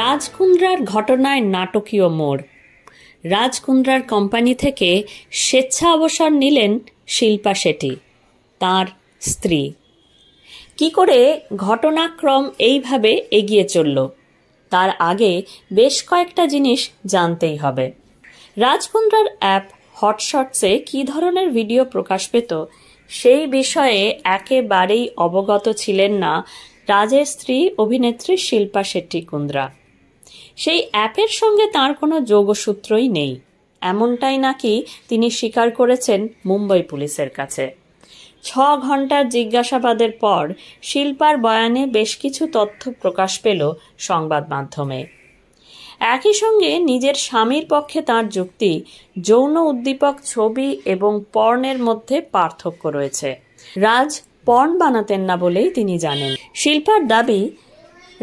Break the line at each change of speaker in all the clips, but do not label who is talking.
রাজকুন্দ্রার ঘটনায় নাটকীয় মোড় রাজকুন্দ্রার কোম্পানি থেকে স্বেচ্ছা অবসর নিলেন শিল্পা শেঠি তাঁর স্ত্রী কি করে ঘটনাক্রম এইভাবে এগিয়ে চলল তার আগে বেশ কয়েকটা জিনিস জানতেই হবে রাজকুন্দ্রার অ্যাপ হটশটসে কি ধরনের ভিডিও প্রকাশ পেত সেই বিষয়ে একেবারেই অবগত ছিলেন না রাজের স্ত্রী অভিনেত্রী শিল্পা শেট্টি কুন্দ্রা সেই অ্যাপের সঙ্গে তার কোনো যোগসূত্রই নেই এমনটাই নাকি তিনি স্বীকার করেছেন মুম্বই পুলিশের কাছে ছ ঘন্টার জিজ্ঞাসাবাদের পর শিল্পার বয়ানে বেশ কিছু তথ্য প্রকাশ পেল সংবাদ মাধ্যমে একই সঙ্গে নিজের স্বামীর পক্ষে তার যুক্তি যৌন উদ্দীপক ছবি এবং পর্ণের মধ্যে পার্থক্য রয়েছে রাজ পর্ণ বানাতেন না বলেই তিনি জানেন শিল্পার দাবি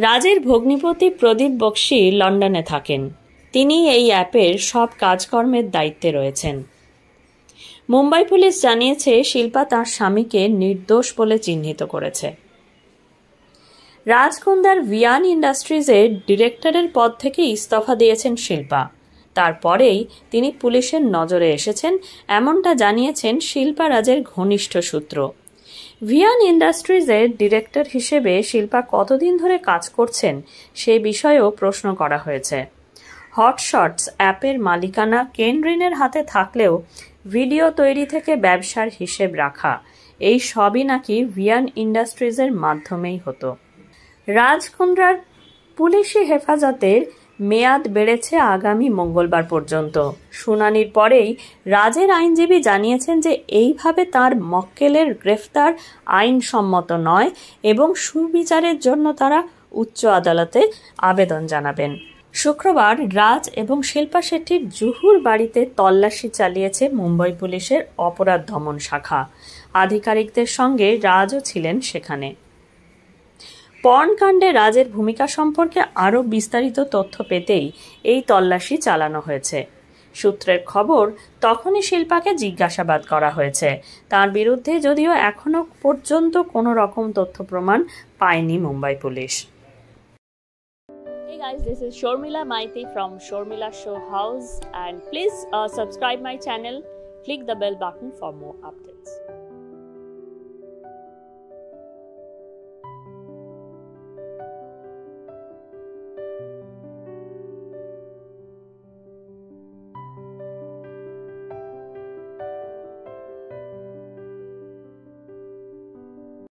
রাজের ভগ্নিপতি প্রদীপ বক্সি লন্ডনে থাকেন তিনি এই অ্যাপের সব কাজকর্মের দায়িত্বে রয়েছেন মুম্বাই পুলিশ জানিয়েছে শিল্পা তার স্বামীকে নির্দোষ বলে চিহ্নিত করেছে রাজকুন্দার ভিয়ান ইন্ডাস্ট্রিজের ডিরেক্টরের পদ থেকে ইস্তফা দিয়েছেন শিল্পা তারপরেই তিনি পুলিশের নজরে এসেছেন এমনটা জানিয়েছেন শিল্পা রাজের ঘনিষ্ঠ সূত্র ভিয়ান ইন্ডাস্ট্রিজের ডিরেক্টর হিসেবে শিল্পা কতদিন ধরে কাজ করছেন সে বিষয়েও প্রশ্ন করা হয়েছে হটশটস অ্যাপের মালিকানা কেনরিনের হাতে থাকলেও ভিডিও তৈরি থেকে ব্যবসার হিসেব রাখা এই সবই নাকি ভিয়ান ইন্ডাস্ট্রিজের মাধ্যমেই হতো রাজকুন্দ্রার পুলিশি হেফাজতের মেয়াদ বেড়েছে আগামী মঙ্গলবার পর্যন্ত শুনানির পরেই রাজের আইনজীবী জানিয়েছেন যে এইভাবে তার মক্কেলের গ্রেফতার আইনসম্মত নয় এবং সুবিচারের জন্য তারা উচ্চ আদালতে আবেদন জানাবেন শুক্রবার রাজ এবং শিল্পা শেট্টির জুহুর বাড়িতে তল্লাশি চালিয়েছে মুম্বই পুলিশের অপরাধ দমন শাখা আধিকারিকদের সঙ্গে রাজও ছিলেন সেখানে পর্নকাণ্ডে রাজের ভূমিকা সম্পর্কে আরও বিস্তারিত তথ্য পেতেই এই তল্লাশি চালানো হয়েছে সূত্রের খবর তখনই শিল্পাকে জিজ্ঞাসাবাদ করা হয়েছে তার বিরুদ্ধে যদিও এখনও পর্যন্ত কোনো রকম তথ্য প্রমাণ পায়নি Mumbai police Hey guys, this is Shormila Maiti from Shormila Show House, and please uh, subscribe my channel. Click the bell button for more updates.